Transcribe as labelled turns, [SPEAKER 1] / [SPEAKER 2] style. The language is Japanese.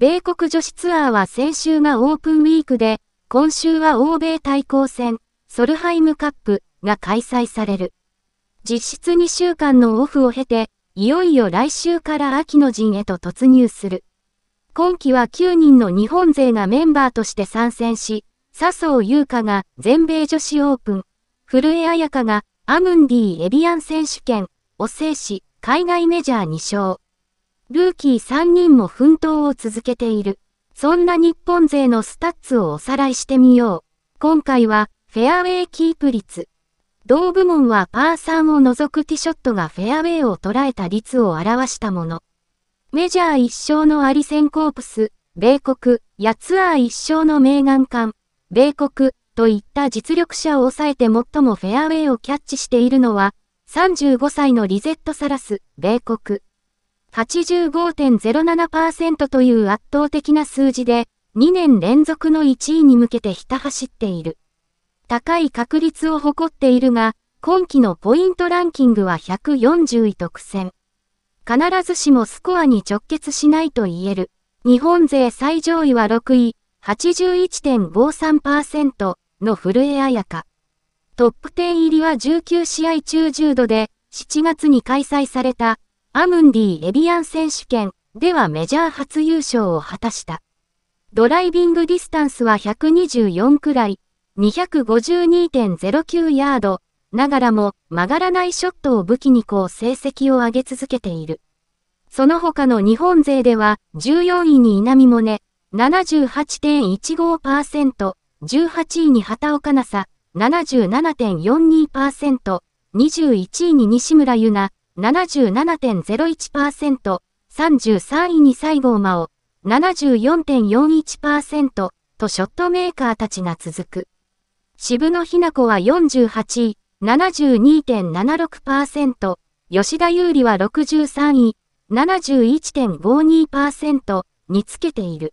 [SPEAKER 1] 米国女子ツアーは先週がオープンウィークで、今週は欧米対抗戦、ソルハイムカップが開催される。実質2週間のオフを経て、いよいよ来週から秋の陣へと突入する。今季は9人の日本勢がメンバーとして参戦し、笹生優香が全米女子オープン、古江彩香がアムンディエビアン選手権、お聖し、海外メジャー2勝。ルーキー3人も奮闘を続けている。そんな日本勢のスタッツをおさらいしてみよう。今回は、フェアウェイキープ率。同部門はパー3を除くティショットがフェアウェイを捉えた率を表したもの。メジャー一勝のアリセンコープス、米国、やツアー一勝のメーガンン。米国、といった実力者を抑えて最もフェアウェイをキャッチしているのは、35歳のリゼット・サラス、米国。85.07%という圧倒的な数字で、2年連続の1位に向けてひた走っている。高い確率を誇っているが、今季のポイントランキングは140位得苦戦。必ずしもスコアに直結しないと言える。日本勢最上位は6位、81.53%の古江彩香。トップ10入りは19試合中10度で、7月に開催されたアムンディエビアン選手権ではメジャー初優勝を果たした。ドライビングディスタンスは124くらい、252.09ヤード、ながらも曲がらないショットを武器にこう成績を上げ続けている。その他の日本勢では14位に稲見萌音、78.15%、18位に畑岡奈紗、77.42%、21位に西村優奈、77.01%、33位に西郷真央、74.41%とショットメーカーたちが続く。渋野日向子は48位、72.76%、吉田優里は63位、71.52%につけている。